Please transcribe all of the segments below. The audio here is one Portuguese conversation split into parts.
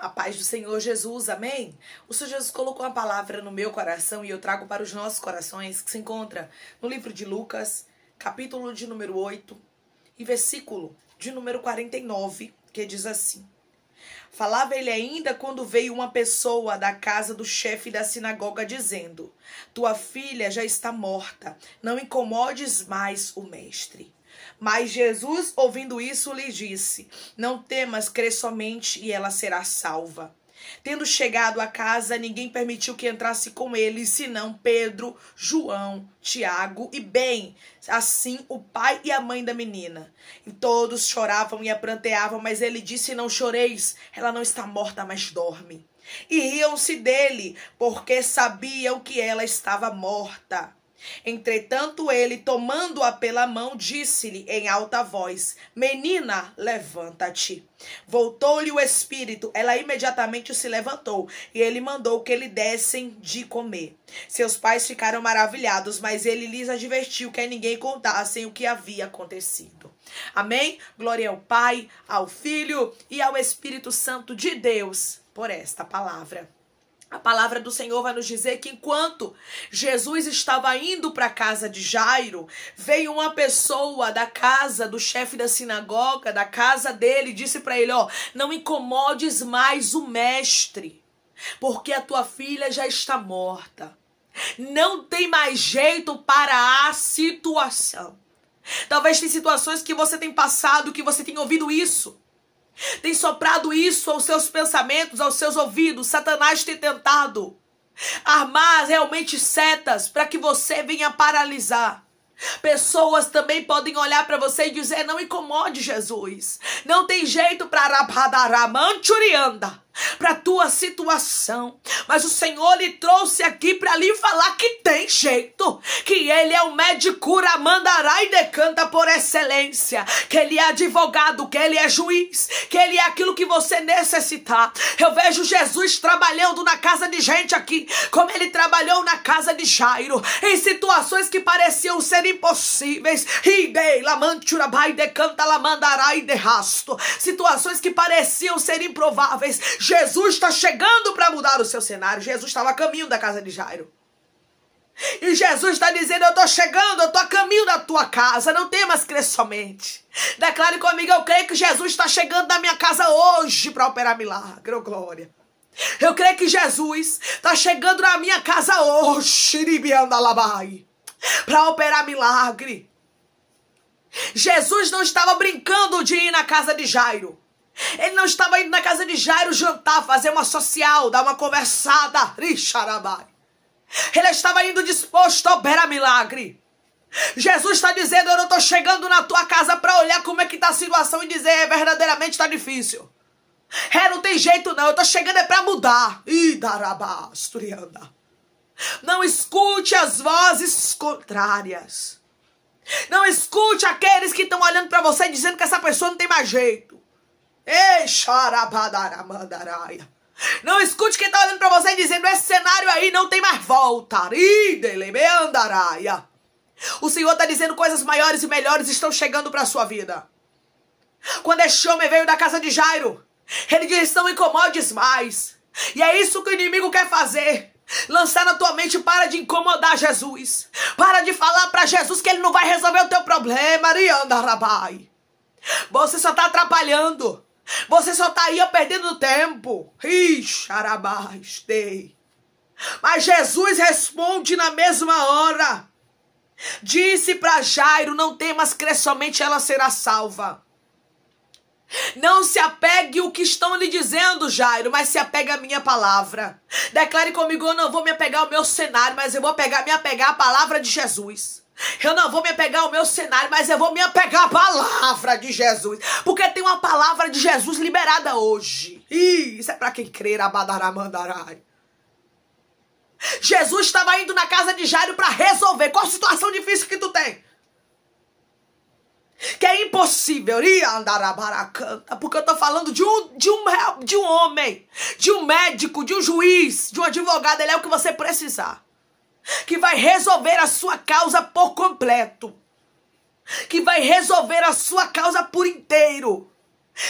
A paz do Senhor Jesus, amém? O Senhor Jesus colocou a palavra no meu coração e eu trago para os nossos corações, que se encontra no livro de Lucas, capítulo de número 8 e versículo de número 49, que diz assim: Falava ele ainda quando veio uma pessoa da casa do chefe da sinagoga dizendo: Tua filha já está morta, não incomodes mais o mestre. Mas Jesus, ouvindo isso, lhe disse: Não temas, crê somente e ela será salva. Tendo chegado à casa, ninguém permitiu que entrasse com ele, senão Pedro, João, Tiago e bem, assim o pai e a mãe da menina. E todos choravam e a pranteavam, mas ele disse: Não choreis, ela não está morta, mas dorme. E riam-se dele, porque sabiam que ela estava morta. Entretanto, ele, tomando-a pela mão, disse-lhe em alta voz: Menina, levanta-te. Voltou-lhe o espírito, ela imediatamente se levantou, e ele mandou que lhe dessem de comer. Seus pais ficaram maravilhados, mas ele lhes advertiu que a ninguém contassem o que havia acontecido. Amém? Glória ao Pai, ao Filho e ao Espírito Santo de Deus por esta palavra. A palavra do Senhor vai nos dizer que enquanto Jesus estava indo para a casa de Jairo, veio uma pessoa da casa do chefe da sinagoga, da casa dele, e disse para ele: Ó, não incomodes mais o mestre, porque a tua filha já está morta. Não tem mais jeito para a situação. Talvez tem situações que você tem passado, que você tem ouvido isso tem soprado isso aos seus pensamentos, aos seus ouvidos. Satanás tem tentado armar realmente setas para que você venha paralisar. Pessoas também podem olhar para você e dizer: não incomode Jesus. Não tem jeito para Rabhadaramanchurianda para a tua situação. Mas o Senhor lhe trouxe aqui para lhe falar que tem jeito, que ele é o médico mandará e decanta por excelência, que ele é advogado, que ele é juiz, que ele é aquilo que você necessitar. Eu vejo Jesus trabalhando na casa de gente aqui, como ele trabalhou na casa de Jairo, em situações que pareciam ser impossíveis. lamanturabai, decanta, derrasto. Situações que pareciam ser improváveis. Jesus está chegando para mudar o seu cenário. Jesus estava tá a caminho da casa de Jairo. E Jesus está dizendo: Eu estou chegando, eu estou a caminho da tua casa. Não temas crer somente. Declare comigo: Eu creio que Jesus está chegando na minha casa hoje para operar milagre. Oh, glória. Eu creio que Jesus está chegando na minha casa hoje, para operar milagre. Jesus não estava brincando de ir na casa de Jairo. Ele não estava indo na casa de Jairo jantar, fazer uma social, dar uma conversada. Rixarabai. Ele estava indo disposto a operar milagre. Jesus está dizendo: Eu não estou chegando na tua casa para olhar como é que está a situação e dizer é, verdadeiramente está difícil. É, não tem jeito não, eu estou chegando é para mudar. Idarabá, Não escute as vozes contrárias. Não escute aqueles que estão olhando para você dizendo que essa pessoa não tem mais jeito. Ei, Não escute quem tá olhando pra você e dizendo, esse cenário aí não tem mais volta. andaraia. O Senhor tá dizendo coisas maiores e melhores estão chegando pra sua vida. Quando este homem veio da casa de Jairo, ele disse, não incomodes mais. E é isso que o inimigo quer fazer. Lançar na tua mente, para de incomodar Jesus. Para de falar para Jesus que ele não vai resolver o teu problema, Arianda Rabai. Você só está atrapalhando. Você só está aí perdendo tempo. Ixarabastei. Mas Jesus responde na mesma hora. Disse para Jairo: Não temas, crê somente ela será salva. Não se apegue ao que estão lhe dizendo, Jairo, mas se apegue à minha palavra. Declare comigo: eu não vou me apegar ao meu cenário, mas eu vou pegar, me apegar à palavra de Jesus. Eu não vou me apegar ao meu cenário, mas eu vou me apegar à palavra de Jesus. Porque tem uma palavra de Jesus liberada hoje. Ih, isso é para quem crer, abadará, Jesus estava indo na casa de Jairo para resolver. Qual a situação difícil que tu tem? Que é impossível. Andarabaracanta. Porque eu estou falando de um, de, um, de um homem, de um médico, de um juiz, de um advogado. Ele é o que você precisar que vai resolver a sua causa por completo, que vai resolver a sua causa por inteiro.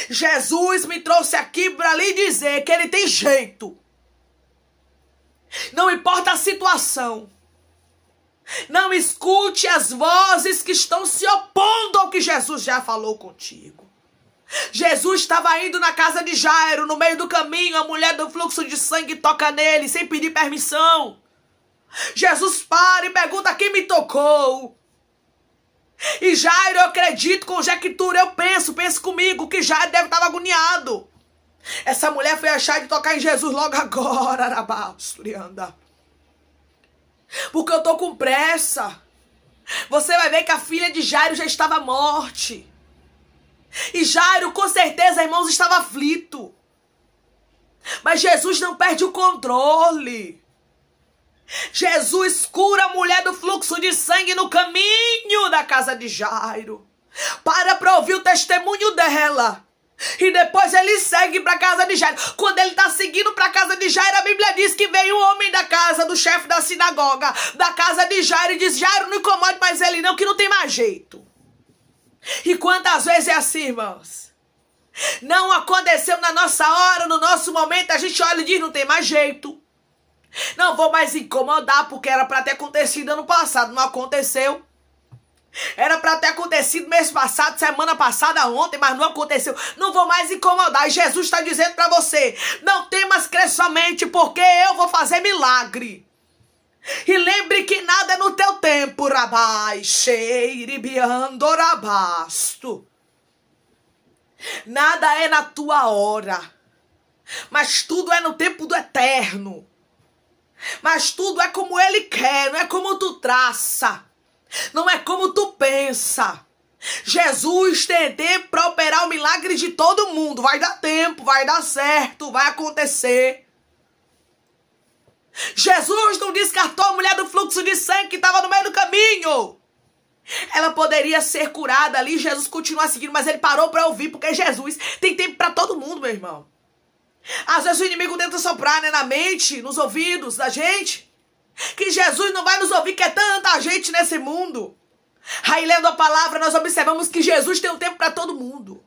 Jesus me trouxe aqui para lhe dizer que ele tem jeito. Não importa a situação. Não escute as vozes que estão se opondo ao que Jesus já falou contigo. Jesus estava indo na casa de Jairo, no meio do caminho, a mulher do fluxo de sangue toca nele sem pedir permissão. Jesus para e pergunta quem me tocou. E Jairo, eu acredito, conjectura, eu penso, penso comigo que Jairo deve estar agoniado. Essa mulher foi achar de tocar em Jesus logo agora, Arabasturianda. Porque eu tô com pressa. Você vai ver que a filha de Jairo já estava morte. E Jairo, com certeza, irmãos, estava aflito. Mas Jesus não perde o controle. Jesus cura a mulher do fluxo de sangue no caminho da casa de Jairo. Para para ouvir o testemunho dela. E depois ele segue para a casa de Jairo. Quando ele está seguindo para a casa de Jairo, a Bíblia diz que veio um homem da casa, do chefe da sinagoga, da casa de Jairo, e diz: Jairo, não incomode mais ele, não, que não tem mais jeito. E quantas vezes é assim, irmãos? Não aconteceu na nossa hora, no nosso momento, a gente olha e diz: não tem mais jeito. Não vou mais incomodar porque era para ter acontecido ano passado, não aconteceu. Era para ter acontecido mês passado, semana passada, ontem, mas não aconteceu. Não vou mais incomodar. E Jesus está dizendo para você: não temas crer somente, porque eu vou fazer milagre. E lembre que nada é no teu tempo, rabai, cheiribiandorabasto. Nada é na tua hora, mas tudo é no tempo do eterno. Mas tudo é como ele quer, não é como tu traça, não é como tu pensa. Jesus tem tempo para operar o milagre de todo mundo. Vai dar tempo, vai dar certo, vai acontecer. Jesus não descartou a mulher do fluxo de sangue que estava no meio do caminho. Ela poderia ser curada ali, Jesus continua seguindo, mas ele parou para ouvir, porque Jesus tem tempo para todo mundo, meu irmão. Às vezes o inimigo tenta soprar né, na mente, nos ouvidos da gente. Que Jesus não vai nos ouvir, que é tanta gente nesse mundo. Aí lendo a palavra, nós observamos que Jesus tem um tempo para todo mundo.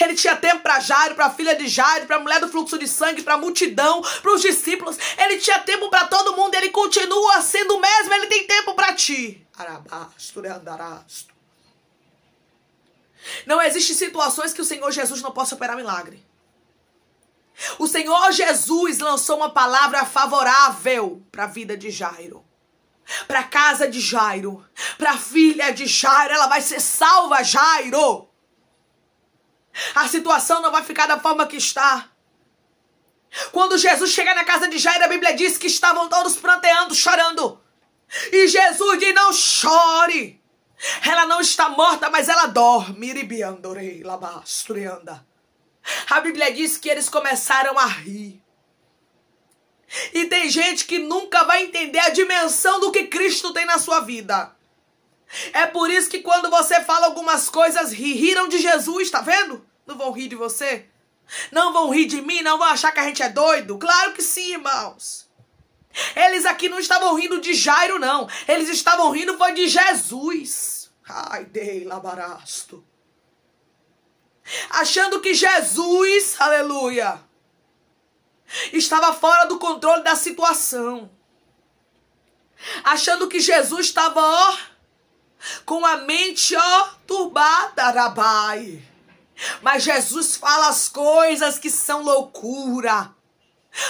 Ele tinha tempo para Jairo, para a filha de Jairo, para a mulher do fluxo de sangue, para a multidão, para os discípulos. Ele tinha tempo para todo mundo. Ele continua sendo o mesmo. Ele tem tempo para ti. Arabasto, né, Não existem situações que o Senhor Jesus não possa operar milagre. O Senhor Jesus lançou uma palavra favorável para a vida de Jairo. Para a casa de Jairo, para a filha de Jairo, ela vai ser salva, Jairo. A situação não vai ficar da forma que está. Quando Jesus chega na casa de Jairo, a Bíblia diz que estavam todos pranteando, chorando. E Jesus diz: Não chore. Ela não está morta, mas ela dorme. A Bíblia diz que eles começaram a rir. E tem gente que nunca vai entender a dimensão do que Cristo tem na sua vida. É por isso que quando você fala algumas coisas, riram de Jesus, tá vendo? Não vão rir de você. Não vão rir de mim, não vão achar que a gente é doido. Claro que sim, irmãos. Eles aqui não estavam rindo de Jairo, não. Eles estavam rindo foi de Jesus. Ai, dei labarasto achando que Jesus, aleluia, estava fora do controle da situação, achando que Jesus estava, ó, com a mente, ó, turbada, rabai Mas Jesus fala as coisas que são loucura.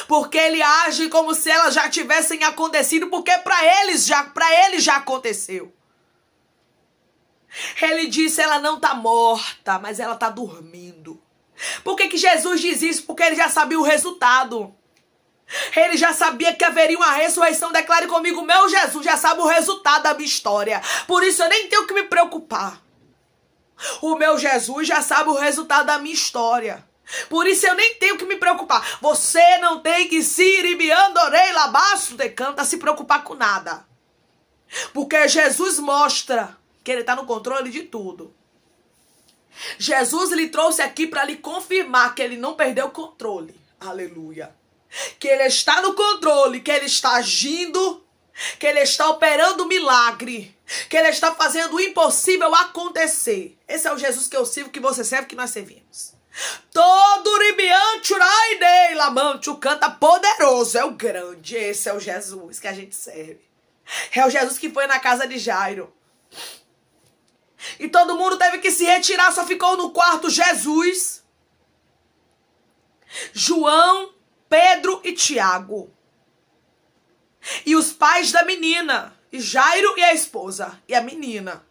Porque ele age como se elas já tivessem acontecido, porque para eles já, para ele já aconteceu. Ele disse: ela não está morta, mas ela está dormindo. Por que, que Jesus diz isso? Porque ele já sabia o resultado. Ele já sabia que haveria uma ressurreição. Declare comigo: meu Jesus já sabe o resultado da minha história. Por isso eu nem tenho que me preocupar. O meu Jesus já sabe o resultado da minha história. Por isso eu nem tenho que me preocupar. Você não tem que se iribiando, orei, labaço, decanta, se preocupar com nada. Porque Jesus mostra que ele está no controle de tudo. Jesus lhe trouxe aqui para lhe confirmar que ele não perdeu o controle. Aleluia. Que ele está no controle, que ele está agindo, que ele está operando milagre, que ele está fazendo o impossível acontecer. Esse é o Jesus que eu sirvo, que você serve, que nós servimos. Todo ribiante uraidei, lamante, o canta poderoso, é o grande. Esse é o Jesus que a gente serve. É o Jesus que foi na casa de Jairo. E todo mundo teve que se retirar, só ficou no quarto Jesus, João, Pedro e Tiago. E os pais da menina, e Jairo e a esposa, e a menina.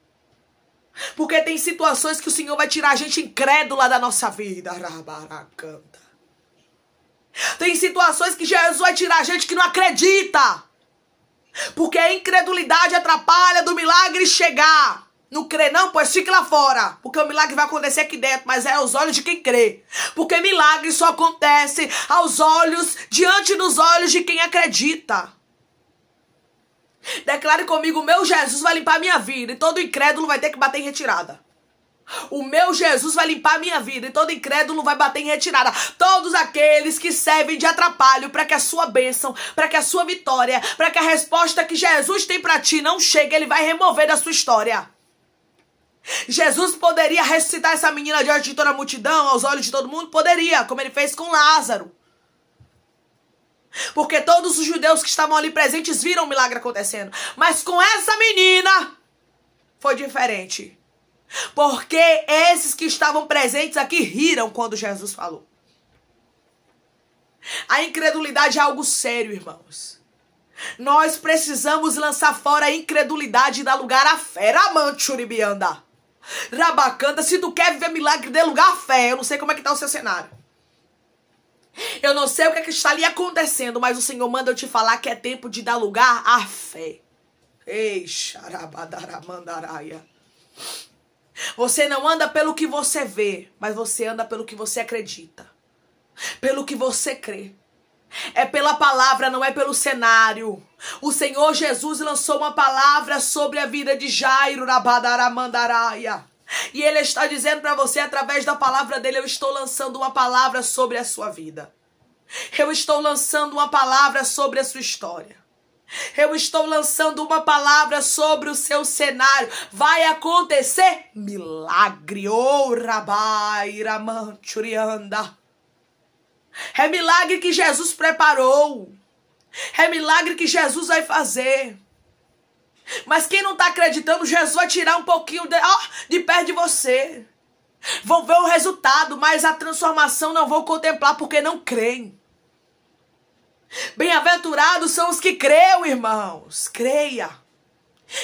Porque tem situações que o Senhor vai tirar a gente incrédula da nossa vida. Rabaracanta. Tem situações que Jesus vai tirar a gente que não acredita. Porque a incredulidade atrapalha do milagre chegar. Não crê não? Pois fique lá fora. Porque o milagre vai acontecer aqui dentro, mas é aos olhos de quem crê. Porque milagre só acontece aos olhos, diante dos olhos de quem acredita. Declare comigo, meu Jesus vai limpar minha vida e todo incrédulo vai ter que bater em retirada. O meu Jesus vai limpar minha vida e todo incrédulo vai bater em retirada. Todos aqueles que servem de atrapalho para que a sua bênção, para que a sua vitória, para que a resposta que Jesus tem para ti não chegue, ele vai remover da sua história. Jesus poderia ressuscitar essa menina diante de toda a multidão, aos olhos de todo mundo? Poderia, como ele fez com Lázaro. Porque todos os judeus que estavam ali presentes viram o milagre acontecendo. Mas com essa menina, foi diferente. Porque esses que estavam presentes aqui riram quando Jesus falou. A incredulidade é algo sério, irmãos. Nós precisamos lançar fora a incredulidade e dar lugar à fera amante, Uribianda. Rabacanda, se tu quer viver milagre, dê lugar à fé. Eu não sei como é que tá o seu cenário. Eu não sei o que, é que está ali acontecendo, mas o Senhor manda eu te falar que é tempo de dar lugar à fé. Ei, xarabadaramandaraia. Você não anda pelo que você vê, mas você anda pelo que você acredita. Pelo que você crê. É pela palavra, não é pelo cenário. O Senhor Jesus lançou uma palavra sobre a vida de Jairo na Badaramandaraya. E ele está dizendo para você através da palavra dele, eu estou lançando uma palavra sobre a sua vida. Eu estou lançando uma palavra sobre a sua história. Eu estou lançando uma palavra sobre o seu cenário. Vai acontecer milagre. Oh, Rabai, Ramanchurianda. É milagre que Jesus preparou. É milagre que Jesus vai fazer. Mas quem não está acreditando, Jesus vai tirar um pouquinho de, ó, de perto de você. Vão ver o resultado, mas a transformação não vão contemplar porque não creem. Bem-aventurados são os que creu, irmãos. Creia.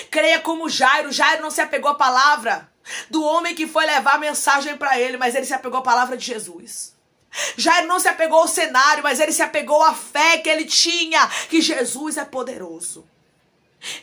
Creia como Jairo. Jairo não se apegou à palavra do homem que foi levar a mensagem para ele, mas ele se apegou à palavra de Jesus. Jair não se apegou ao cenário, mas ele se apegou à fé que ele tinha, que Jesus é poderoso.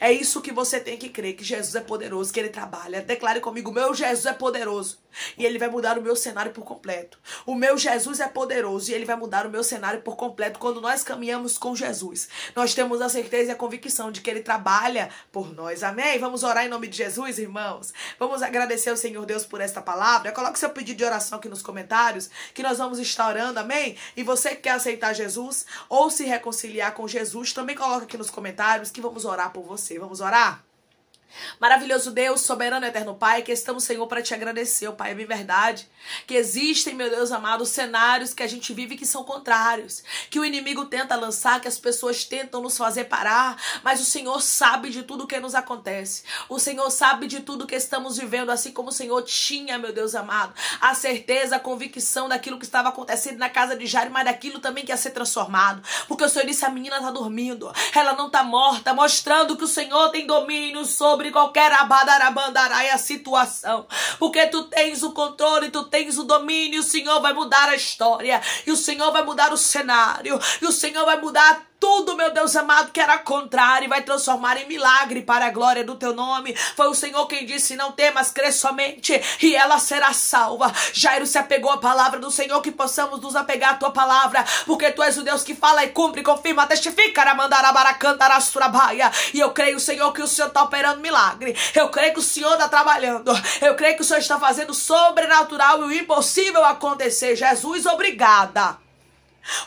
É isso que você tem que crer, que Jesus é poderoso, que ele trabalha. Declare comigo, meu Jesus é poderoso. E ele vai mudar o meu cenário por completo. O meu Jesus é poderoso e ele vai mudar o meu cenário por completo. Quando nós caminhamos com Jesus, nós temos a certeza e a convicção de que ele trabalha por nós. Amém? Vamos orar em nome de Jesus, irmãos. Vamos agradecer ao Senhor Deus por esta palavra. Coloque seu pedido de oração aqui nos comentários, que nós vamos estar orando. Amém? E você que quer aceitar Jesus ou se reconciliar com Jesus, também coloca aqui nos comentários que vamos orar por você. Vamos orar? Maravilhoso Deus, soberano eterno Pai, que estamos, Senhor, para te agradecer, oh, Pai, é bem verdade que existem, meu Deus amado, cenários que a gente vive que são contrários, que o inimigo tenta lançar, que as pessoas tentam nos fazer parar, mas o Senhor sabe de tudo o que nos acontece. O Senhor sabe de tudo que estamos vivendo, assim como o Senhor tinha, meu Deus amado, a certeza, a convicção daquilo que estava acontecendo na casa de Jairo, mas daquilo também que ia ser transformado. Porque o Senhor disse: a menina está dormindo, ela não está morta, mostrando que o Senhor tem domínio sobre sobre qualquer abadarabandaraia situação. Porque tu tens o controle, tu tens o domínio. O Senhor vai mudar a história. E o Senhor vai mudar o cenário. E o Senhor vai mudar tudo, meu Deus amado, que era contrário vai transformar em milagre para a glória do teu nome. Foi o Senhor quem disse: Não temas, crê somente e ela será salva. Jairo se apegou à palavra do Senhor, que possamos nos apegar à tua palavra, porque tu és o Deus que fala e cumpre, confirma, testifica, mandarabaracantarasturabaia. E eu creio, Senhor, que o Senhor está operando milagre. Eu creio que o Senhor está trabalhando. Eu creio que o Senhor está fazendo sobrenatural e o impossível acontecer. Jesus, obrigada.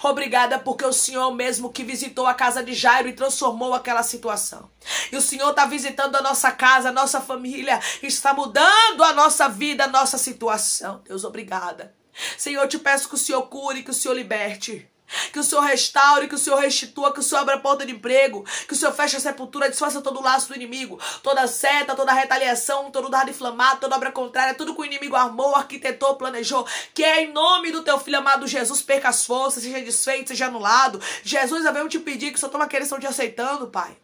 Obrigada porque o Senhor é mesmo que visitou a casa de Jairo e transformou aquela situação. E o Senhor está visitando a nossa casa, a nossa família, está mudando a nossa vida, a nossa situação. Deus, obrigada. Senhor, eu te peço que o Senhor cure, que o Senhor liberte. Que o Senhor restaure, que o Senhor restitua, que o Senhor abra a porta de emprego, que o Senhor feche a sepultura, desfaça todo o laço do inimigo, toda seta, toda retaliação, todo dardo inflamado, toda obra contrária, tudo que o inimigo armou, arquitetou, planejou. Que é em nome do teu filho amado Jesus perca as forças, seja desfeito, seja anulado. Jesus, eu venho te pedir que só toma aquele, estão te aceitando, Pai.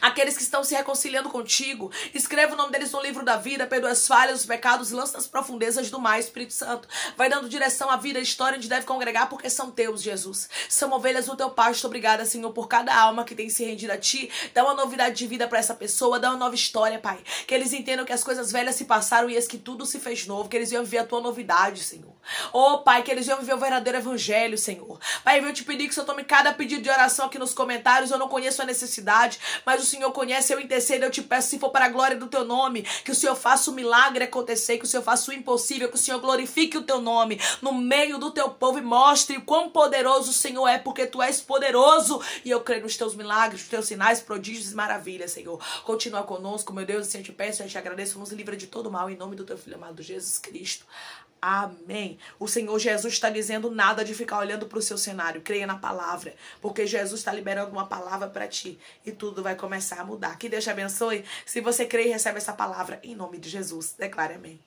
Aqueles que estão se reconciliando contigo, escreva o nome deles no livro da vida, perdoa as falhas, os pecados, lança nas profundezas do mar, Espírito Santo. Vai dando direção à vida, à história onde deve congregar, porque são teus, Jesus. São ovelhas do teu pasto. Obrigada, Senhor, por cada alma que tem se rendido a ti. Dá uma novidade de vida para essa pessoa, dá uma nova história, Pai. Que eles entendam que as coisas velhas se passaram e as que tudo se fez novo, que eles venham viver a tua novidade, Senhor. Oh, Pai, que eles venham viver o verdadeiro evangelho, Senhor. Pai, eu te pedir que o Senhor tome cada pedido de oração aqui nos comentários. Eu não conheço a necessidade, mas o Senhor conhece, eu intercedo, eu te peço, se for para a glória do teu nome, que o Senhor faça o milagre acontecer, que o Senhor faça o impossível, que o Senhor glorifique o teu nome no meio do teu povo e mostre quão poderoso o Senhor é, porque tu és poderoso e eu creio nos teus milagres, nos teus sinais, prodígios e maravilhas, Senhor. Continua conosco, meu Deus, assim eu te peço, eu te agradeço, nos livra de todo mal, em nome do teu filho amado Jesus Cristo. Amém. O Senhor Jesus está dizendo nada de ficar olhando para o seu cenário. Creia na palavra, porque Jesus está liberando uma palavra para ti e tudo vai começar a mudar. Que Deus te abençoe. Se você crê e recebe essa palavra, em nome de Jesus, declare amém.